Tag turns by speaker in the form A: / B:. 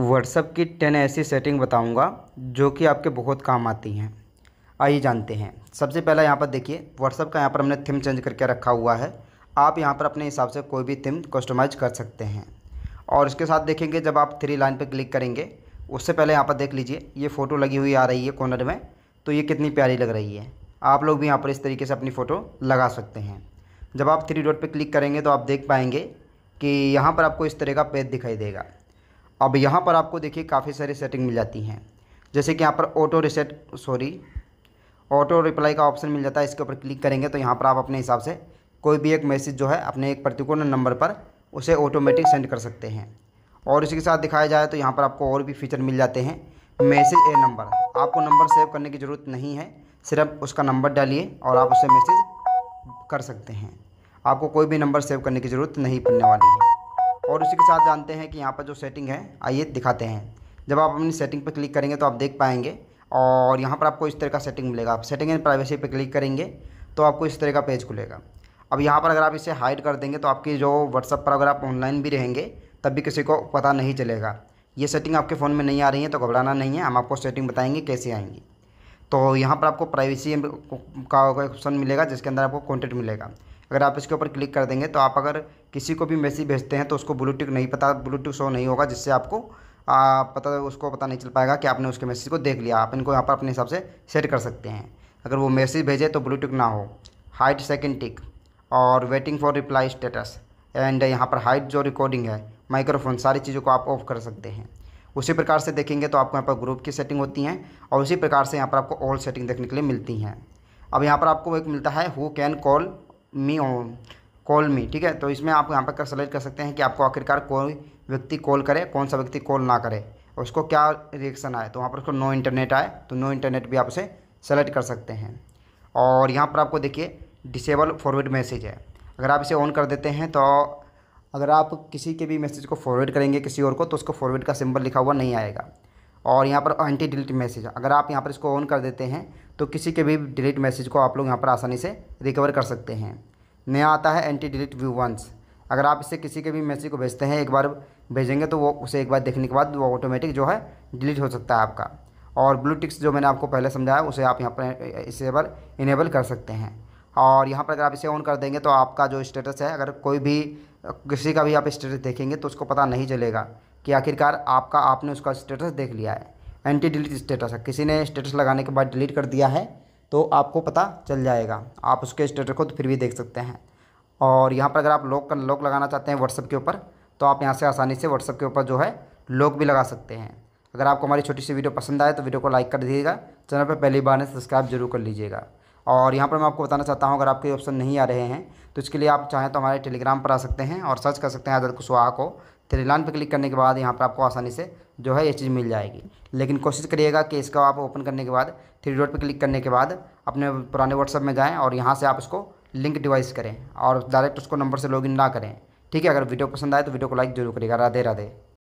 A: WhatsApp की ten ऐसी setting बताऊंगा जो कि आपके बहुत काम आती हैं आइए जानते हैं सबसे पहला यहाँ पर देखिए व्हाट्सअप का यहाँ पर हमने थीम चेंज करके रखा हुआ है आप यहाँ पर अपने हिसाब से कोई भी थीम कस्टमाइज कर सकते हैं और इसके साथ देखेंगे जब आप थ्री लाइन पर क्लिक करेंगे उससे पहले यहाँ पर देख लीजिए ये फ़ोटो लगी हुई आ रही है कॉर्नर में तो ये कितनी प्यारी लग रही है आप लोग भी यहाँ पर इस तरीके से अपनी फ़ोटो लगा सकते हैं जब आप थ्री डॉट पर क्लिक करेंगे तो आप देख पाएंगे कि यहाँ पर आपको इस तरह का पेज दिखाई देगा अब यहाँ पर आपको देखिए काफ़ी सारी सेटिंग मिल जाती हैं जैसे कि यहाँ पर auto reset sorry auto reply का ऑप्शन मिल जाता है इसके ऊपर क्लिक करेंगे तो यहाँ पर आप अपने हिसाब से कोई भी एक मैसेज जो है अपने एक पर्टिकुलर नंबर पर उसे ऑटोमेटिक सेंड कर सकते हैं और इसी के साथ दिखाया जाए तो यहाँ पर आपको और भी फीचर मिल जाते हैं मैसेज ए नंबर आपको नंबर सेव करने की ज़रूरत नहीं है सिर्फ उसका नंबर डालिए और आप उसे मैसेज कर सकते हैं आपको कोई भी नंबर सेव करने की ज़रूरत नहीं पड़ने वाली है और उसी के साथ जानते हैं कि यहाँ पर जो सेटिंग है आइए दिखाते हैं जब आप अपनी सेटिंग पर क्लिक करेंगे तो आप देख पाएंगे और यहाँ पर आपको इस तरह का सेटिंग मिलेगा आप सेटिंग एंड प्राइवेसी पर क्लिक करेंगे तो आपको इस तरह का पेज खुलेगा अब यहाँ पर अगर आप इसे हाइड कर देंगे तो आपकी जो व्हाट्सअप पर अगर आप ऑनलाइन भी रहेंगे तब भी किसी को पता नहीं चलेगा ये सेटिंग आपके फ़ोन में नहीं आ रही है तो घबराना नहीं है हम आपको सेटिंग बताएंगे कैसे आएंगी तो यहाँ पर आपको प्राइवेसी का ऑप्शन मिलेगा जिसके अंदर आपको कॉन्टेक्ट मिलेगा अगर आप इसके ऊपर क्लिक कर देंगे तो आप अगर किसी को भी मैसेज भेजते हैं तो उसको ब्लूटूथ नहीं पता ब्लूटूथ शो नहीं होगा जिससे आपको आ, पता उसको पता नहीं चल पाएगा कि आपने उसके मैसेज को देख लिया आप इनको यहाँ पर अपने हिसाब से सेट कर सकते हैं अगर वो मैसेज भेजे तो ब्लूटूथ ना हो हाइट सेकेंड टिक और waiting for reply status and यहाँ पर हाइट जो रिकॉर्डिंग है माइक्रोफोन सारी चीज़ों को आप ऑफ कर सकते हैं उसी प्रकार से देखेंगे तो आपको यहाँ पर ग्रुप की सेटिंग होती हैं और उसी प्रकार से यहाँ पर आपको ऑल सेटिंग देखने के लिए मिलती हैं अब यहाँ पर आपको एक मिलता है who can call me on call me ठीक है तो इसमें आप यहाँ पर सेलेक्ट कर सकते हैं कि आपको आखिरकार कोई व्यक्ति कॉल करे कौन सा व्यक्ति कॉल ना करे और उसको क्या रिएक्शन आए तो वहाँ पर उसको नो इंटरनेट आए तो नो इंटरनेट भी आप उसे सेलेक्ट कर सकते हैं और यहाँ पर आपको देखिए डिसेबल फॉरवर्ड मैसेज है अगर आप इसे ऑन कर देते हैं तो अगर आप किसी के भी मैसेज को फॉरवर्ड करेंगे किसी और को तो उसको फॉरवर्ड का सिंबल लिखा हुआ नहीं आएगा और यहाँ पर एंटी डिलीट मैसेज अगर आप यहाँ पर इसको ऑन कर देते हैं तो किसी के भी डिलीट मैसेज को आप लोग यहाँ पर आसानी से रिकवर कर सकते हैं नया आता है एंटी डिलीट व्यू वंस अगर आप इसे किसी के भी मैसेज को भेजते हैं एक बार भेजेंगे तो वो उसे एक बार देखने के बाद वो ऑटोमेटिक जो है डिलीट हो सकता है आपका और ब्लू टिक्स जो मैंने आपको पहले समझाया उसे आप यहाँ पर इसे पर इनेबल कर सकते हैं और यहाँ पर अगर आप इसे ऑन कर देंगे तो आपका जो स्टेटस है अगर कोई भी किसी का भी आप स्टेटस देखेंगे तो उसको पता नहीं चलेगा कि आखिरकार आपका आपने उसका स्टेटस देख लिया है एंटी डिलीट स्टेटस है किसी ने स्टेटस लगाने के बाद डिलीट कर दिया है तो आपको पता चल जाएगा आप उसके स्टेटस को तो फिर भी देख सकते हैं और यहाँ पर अगर आप लॉक लॉक लगाना चाहते हैं व्हाट्सअप के ऊपर तो आप यहाँ से आसानी से व्हाट्सअप के ऊपर जो है लॉक भी लगा सकते हैं अगर आपको हमारी छोटी सी वीडियो पसंद आए तो वीडियो को लाइक कर दीजिएगा चैनल पर पहली बार ने सब्सक्राइब जरूर कर लीजिएगा और यहाँ पर मैं आपको बताना चाहता हूँ अगर आपके ऑप्शन नहीं आ रहे हैं तो इसके लिए आप चाहें तो हमारे टेलीग्राम पर आ सकते हैं और सर्च कर सकते हैं आज़ाद कुशवाहा को त्रिलान पर क्लिक करने के बाद यहाँ पर आपको आसानी से जो है ये चीज़ मिल जाएगी लेकिन कोशिश करिएगा कि इसका आप ओपन करने के बाद थ्री डॉट पर क्लिक करने के बाद अपने पुराने व्हाट्सअप में जाएँ और यहाँ से आप उसको लिंक डिवाइस करें और डायरेक्ट उसको नंबर से लॉगिन ना करें ठीक है अगर वीडियो पसंद आए तो वीडियो को लाइक जरूर करिएगा राधे राधे